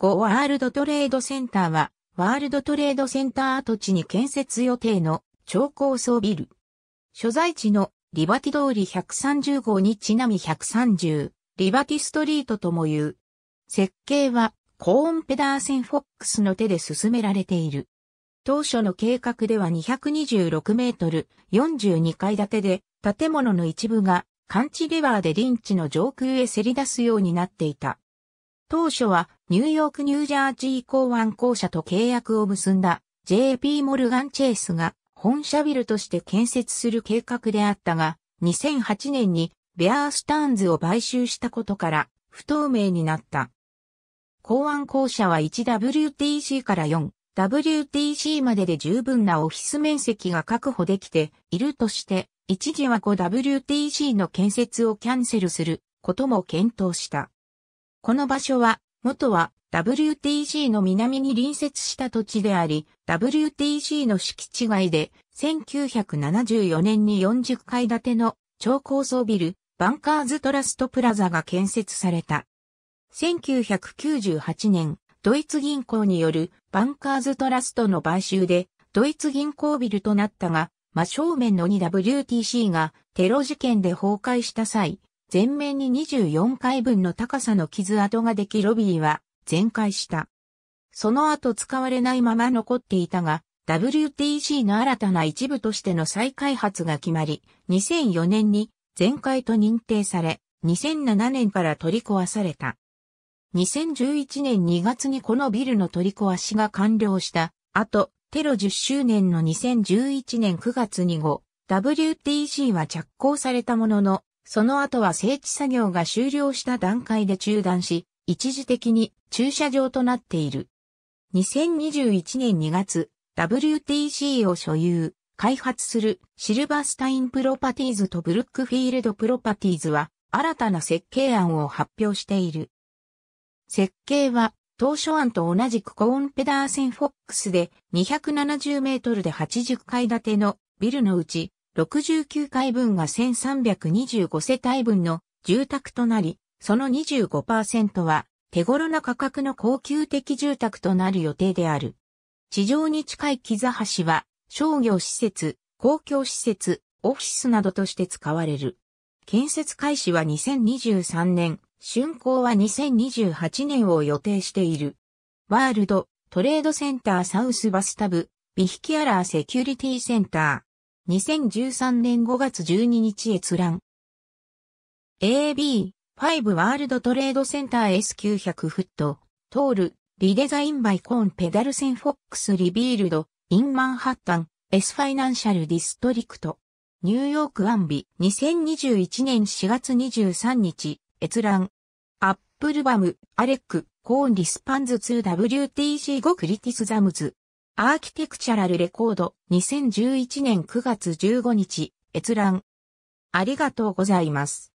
5ワールドトレードセンターは、ワールドトレードセンター跡地に建設予定の超高層ビル。所在地のリバティ通り130号にちなみ130、リバティストリートとも言う。設計は、コーンペダーセンフォックスの手で進められている。当初の計画では226メートル、42階建てで、建物の一部が、カンチレバーでリンチの上空へせり出すようになっていた。当初はニューヨークニュージャージー港湾公社と契約を結んだ JP モルガン・チェイスが本社ビルとして建設する計画であったが、2008年にベアースターンズを買収したことから不透明になった。港湾公社は 1WTC から 4WTC までで十分なオフィス面積が確保できているとして、一時は 5WTC の建設をキャンセルすることも検討した。この場所は、元は WTC の南に隣接した土地であり、WTC の敷地外で、1974年に40階建ての超高層ビル、バンカーズトラストプラザが建設された。1998年、ドイツ銀行によるバンカーズトラストの買収で、ドイツ銀行ビルとなったが、真正面の 2WTC がテロ事件で崩壊した際、全面に24階分の高さの傷跡ができロビーは全壊した。その後使われないまま残っていたが、WTC の新たな一部としての再開発が決まり、2004年に全壊と認定され、2007年から取り壊された。2011年2月にこのビルの取り壊しが完了した後、テロ10周年の2011年9月に後、WTC は着工されたものの、その後は整地作業が終了した段階で中断し、一時的に駐車場となっている。2021年2月、WTC を所有、開発するシルバースタインプロパティーズとブルックフィールドプロパティーズは新たな設計案を発表している。設計は当初案と同じくコーンペダーセンフォックスで270メートルで80階建てのビルのうち69回分が1325世帯分の住宅となり、その25%は手頃な価格の高級的住宅となる予定である。地上に近い木座橋は商業施設、公共施設、オフィスなどとして使われる。建設開始は2023年、竣工は2028年を予定している。ワールド、トレードセンターサウスバスタブ、ビヒキアラーセキュリティセンター、2013年5月12日閲覧。AB、5ワールドトレードセンター S900 フット、トール、リデザインバイコーンペダルセンフォックスリビールド、インマンハッタン、S ファイナンシャルディストリクト。ニューヨークアンビ2021年4月23日、閲覧。アップルバム、アレック、コーンリスパンズ 2WTC5 クリティスザムズ。アーキテクチャラルレコード2011年9月15日閲覧。ありがとうございます。